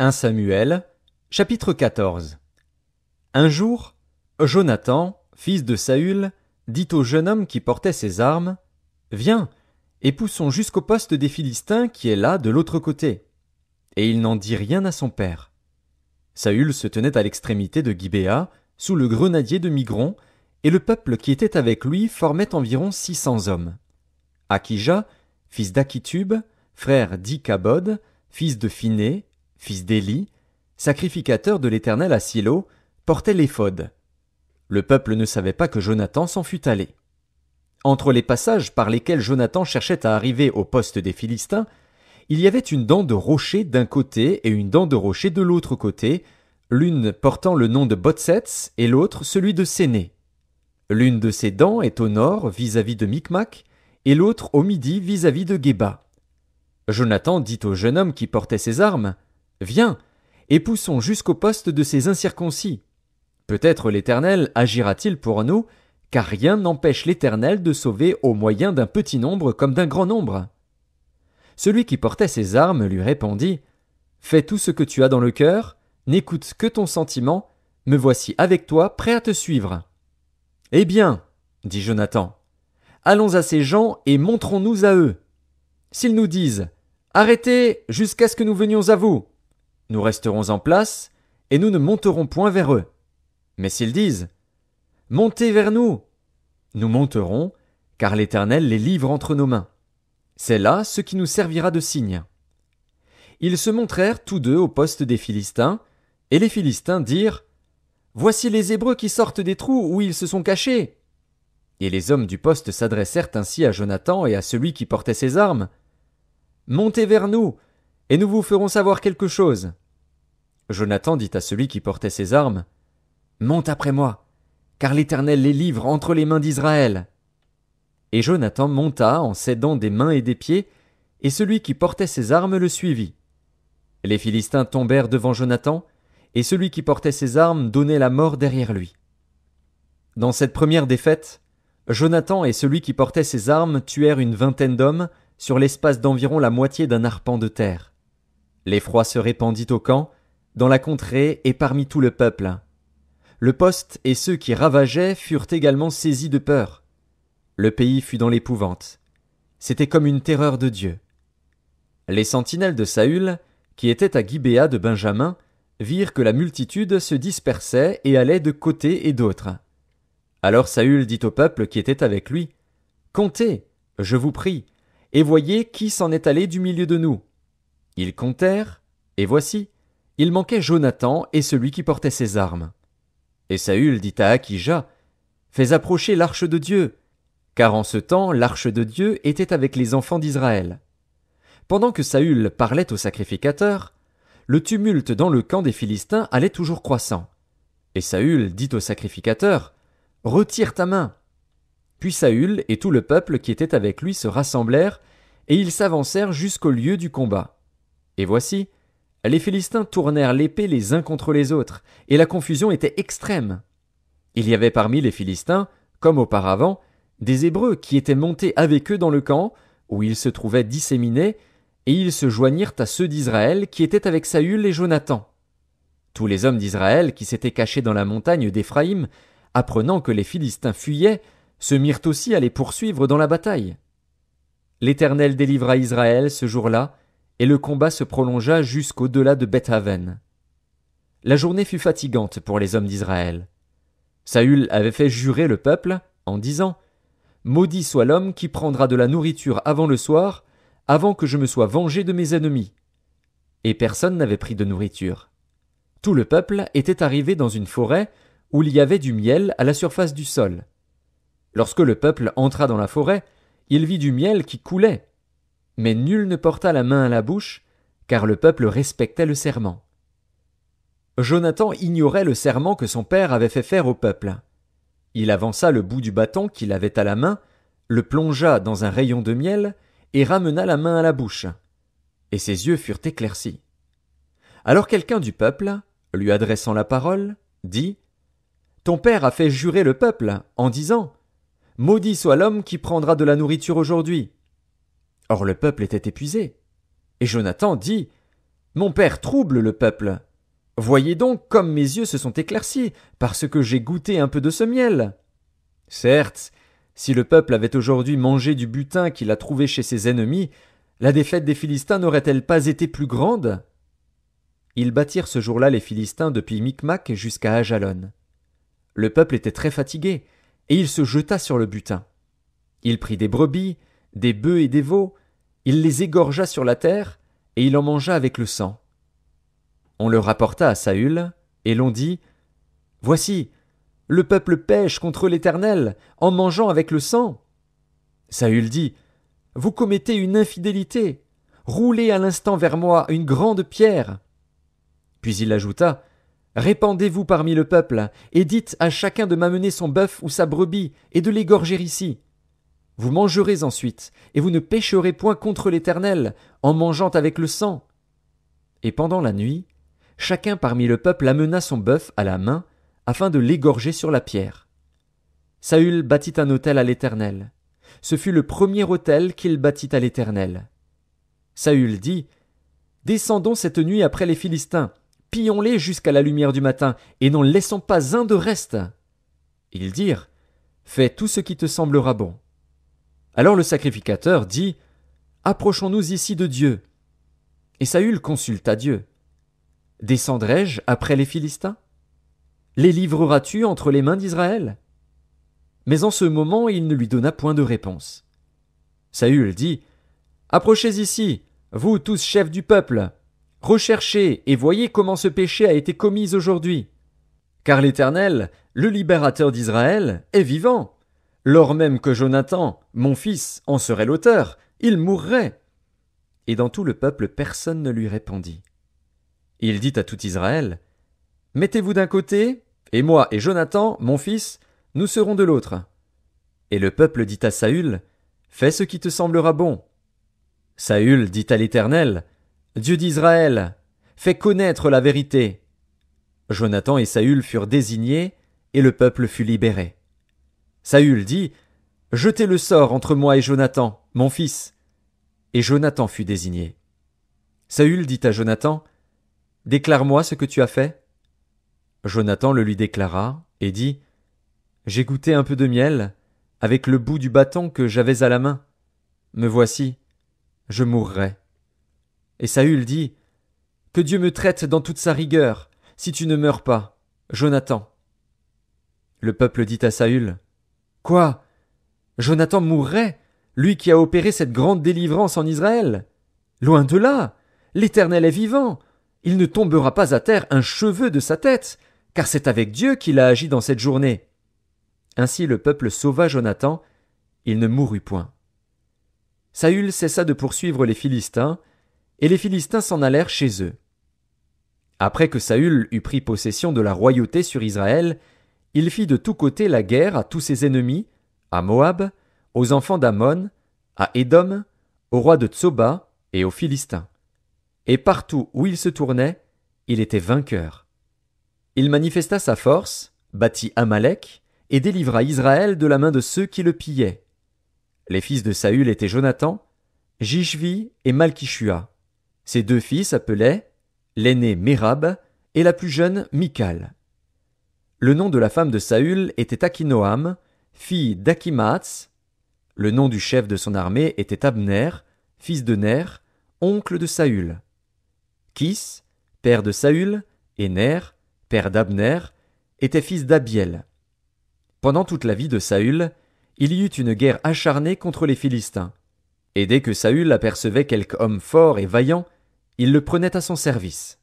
1 Samuel, chapitre 14. Un jour, Jonathan, fils de Saül, dit au jeune homme qui portait ses armes, Viens, et poussons jusqu'au poste des Philistins qui est là de l'autre côté. Et il n'en dit rien à son père. Saül se tenait à l'extrémité de Gibéa, sous le grenadier de Migron, et le peuple qui était avec lui formait environ six cents hommes. Akija, fils d'Akitub, frère d'Ikabod, fils de Phiné, fils d'Élie, sacrificateur de l'Éternel à Silo, portait l'éphod. Le peuple ne savait pas que Jonathan s'en fût allé. Entre les passages par lesquels Jonathan cherchait à arriver au poste des Philistins, il y avait une dent de rocher d'un côté et une dent de rocher de l'autre côté, l'une portant le nom de Botsets et l'autre celui de Séné. L'une de ces dents est au nord vis-à-vis de Micmac et l'autre au midi vis-à-vis de Geba. Jonathan dit au jeune homme qui portait ses armes Viens, et poussons jusqu'au poste de ces incirconcis. Peut-être l'Éternel agira-t-il pour nous, car rien n'empêche l'Éternel de sauver au moyen d'un petit nombre comme d'un grand nombre. Celui qui portait ses armes lui répondit Fais tout ce que tu as dans le cœur, n'écoute que ton sentiment, me voici avec toi, prêt à te suivre. Eh bien, dit Jonathan, allons à ces gens et montrons-nous à eux. S'ils nous disent Arrêtez jusqu'à ce que nous venions à vous, nous resterons en place, et nous ne monterons point vers eux. Mais s'ils disent Montez vers nous Nous monterons, car l'Éternel les livre entre nos mains. C'est là ce qui nous servira de signe. Ils se montrèrent tous deux au poste des Philistins, et les Philistins dirent Voici les Hébreux qui sortent des trous où ils se sont cachés. Et les hommes du poste s'adressèrent ainsi à Jonathan et à celui qui portait ses armes. Montez vers nous, et nous vous ferons savoir quelque chose. Jonathan dit à celui qui portait ses armes. Monte après moi, car l'Éternel les livre entre les mains d'Israël. Et Jonathan monta en s'aidant des mains et des pieds, et celui qui portait ses armes le suivit. Les Philistins tombèrent devant Jonathan, et celui qui portait ses armes donnait la mort derrière lui. Dans cette première défaite, Jonathan et celui qui portait ses armes tuèrent une vingtaine d'hommes sur l'espace d'environ la moitié d'un arpent de terre. L'effroi se répandit au camp, dans la contrée et parmi tout le peuple. Le poste et ceux qui ravageaient furent également saisis de peur. Le pays fut dans l'épouvante. C'était comme une terreur de Dieu. Les sentinelles de Saül, qui étaient à Gibéa de Benjamin, virent que la multitude se dispersait et allait de côté et d'autre. Alors Saül dit au peuple qui était avec lui. Comptez, je vous prie, et voyez qui s'en est allé du milieu de nous. Ils comptèrent, et voici, il manquait Jonathan et celui qui portait ses armes. Et Saül dit à Akija, Fais approcher l'arche de Dieu, car en ce temps l'arche de Dieu était avec les enfants d'Israël. Pendant que Saül parlait au sacrificateur, le tumulte dans le camp des Philistins allait toujours croissant. Et Saül dit au sacrificateur, Retire ta main. Puis Saül et tout le peuple qui était avec lui se rassemblèrent, et ils s'avancèrent jusqu'au lieu du combat. Et voici, les Philistins tournèrent l'épée les uns contre les autres, et la confusion était extrême. Il y avait parmi les Philistins, comme auparavant, des Hébreux qui étaient montés avec eux dans le camp, où ils se trouvaient disséminés, et ils se joignirent à ceux d'Israël qui étaient avec Saül et Jonathan. Tous les hommes d'Israël qui s'étaient cachés dans la montagne d'Éphraïm, apprenant que les Philistins fuyaient, se mirent aussi à les poursuivre dans la bataille. L'Éternel délivra Israël ce jour-là, et le combat se prolongea jusqu'au-delà de Bethaven. La journée fut fatigante pour les hommes d'Israël. Saül avait fait jurer le peuple, en disant Maudit soit l'homme qui prendra de la nourriture avant le soir, avant que je me sois vengé de mes ennemis. Et personne n'avait pris de nourriture. Tout le peuple était arrivé dans une forêt où il y avait du miel à la surface du sol. Lorsque le peuple entra dans la forêt, il vit du miel qui coulait, mais nul ne porta la main à la bouche, car le peuple respectait le serment. Jonathan ignorait le serment que son père avait fait faire au peuple. Il avança le bout du bâton qu'il avait à la main, le plongea dans un rayon de miel, et ramena la main à la bouche. Et ses yeux furent éclaircis. Alors quelqu'un du peuple, lui adressant la parole, dit Ton père a fait jurer le peuple, en disant Maudit soit l'homme qui prendra de la nourriture aujourd'hui, Or le peuple était épuisé. Et Jonathan dit Mon père trouble le peuple. Voyez donc comme mes yeux se sont éclaircis, parce que j'ai goûté un peu de ce miel. Certes, si le peuple avait aujourd'hui mangé du butin qu'il a trouvé chez ses ennemis, la défaite des Philistins n'aurait-elle pas été plus grande Ils battirent ce jour-là les Philistins depuis Micmac jusqu'à Ajalon. Le peuple était très fatigué, et il se jeta sur le butin. Il prit des brebis, des bœufs et des veaux, il les égorgea sur la terre, et il en mangea avec le sang. On le rapporta à Saül, et l'on dit Voici, le peuple pêche contre l'Éternel, en mangeant avec le sang. Saül dit Vous commettez une infidélité, roulez à l'instant vers moi une grande pierre. Puis il ajouta Répandez-vous parmi le peuple, et dites à chacun de m'amener son bœuf ou sa brebis, et de l'égorger ici. Vous mangerez ensuite, et vous ne pécherez point contre l'Éternel, en mangeant avec le sang. Et pendant la nuit, chacun parmi le peuple amena son bœuf à la main, afin de l'égorger sur la pierre. Saül bâtit un autel à l'Éternel. Ce fut le premier autel qu'il bâtit à l'Éternel. Saül dit. Descendons cette nuit après les Philistins, pillons-les jusqu'à la lumière du matin, et n'en laissons pas un de reste. Ils dirent. Fais tout ce qui te semblera bon. Alors le sacrificateur dit Approchons-nous ici de Dieu. Et Saül consulta Dieu. Descendrai-je après les Philistins Les livreras-tu entre les mains d'Israël Mais en ce moment, il ne lui donna point de réponse. Saül dit Approchez ici, vous tous chefs du peuple, recherchez et voyez comment ce péché a été commis aujourd'hui. Car l'Éternel, le libérateur d'Israël, est vivant, lors même que Jonathan, mon fils, en serait l'auteur, il mourrait. Et dans tout le peuple personne ne lui répondit. Il dit à tout Israël. Mettez vous d'un côté, et moi et Jonathan, mon fils, nous serons de l'autre. Et le peuple dit à Saül. Fais ce qui te semblera bon. Saül dit à l'Éternel. Dieu d'Israël, fais connaître la vérité. Jonathan et Saül furent désignés, et le peuple fut libéré. Saül dit Jetez le sort entre moi et Jonathan, mon fils. Et Jonathan fut désigné. Saül dit à Jonathan Déclare-moi ce que tu as fait. Jonathan le lui déclara et dit J'ai goûté un peu de miel avec le bout du bâton que j'avais à la main. Me voici, je mourrai. Et Saül dit Que Dieu me traite dans toute sa rigueur, si tu ne meurs pas, Jonathan. Le peuple dit à Saül Quoi? Jonathan mourrait, lui qui a opéré cette grande délivrance en Israël? Loin de là. L'Éternel est vivant. Il ne tombera pas à terre un cheveu de sa tête, car c'est avec Dieu qu'il a agi dans cette journée. Ainsi le peuple sauva Jonathan, il ne mourut point. Saül cessa de poursuivre les Philistins, et les Philistins s'en allèrent chez eux. Après que Saül eut pris possession de la royauté sur Israël, il fit de tous côtés la guerre à tous ses ennemis, à Moab, aux enfants d'Amon, à Édom, au roi de Tsoba et aux Philistins. Et partout où il se tournait, il était vainqueur. Il manifesta sa force, bâtit Amalek, et délivra Israël de la main de ceux qui le pillaient. Les fils de Saül étaient Jonathan, Jishvi et Malkishua. Ses deux fils appelaient l'aîné Merab et la plus jeune Mikal. Le nom de la femme de Saül était Akinoam, fille d'Akimaatz. Le nom du chef de son armée était Abner, fils de Ner, oncle de Saül. Kis, père de Saül, et Ner, père d'Abner, étaient fils d'Abiel. Pendant toute la vie de Saül, il y eut une guerre acharnée contre les Philistins. Et dès que Saül apercevait quelque homme fort et vaillant, il le prenait à son service.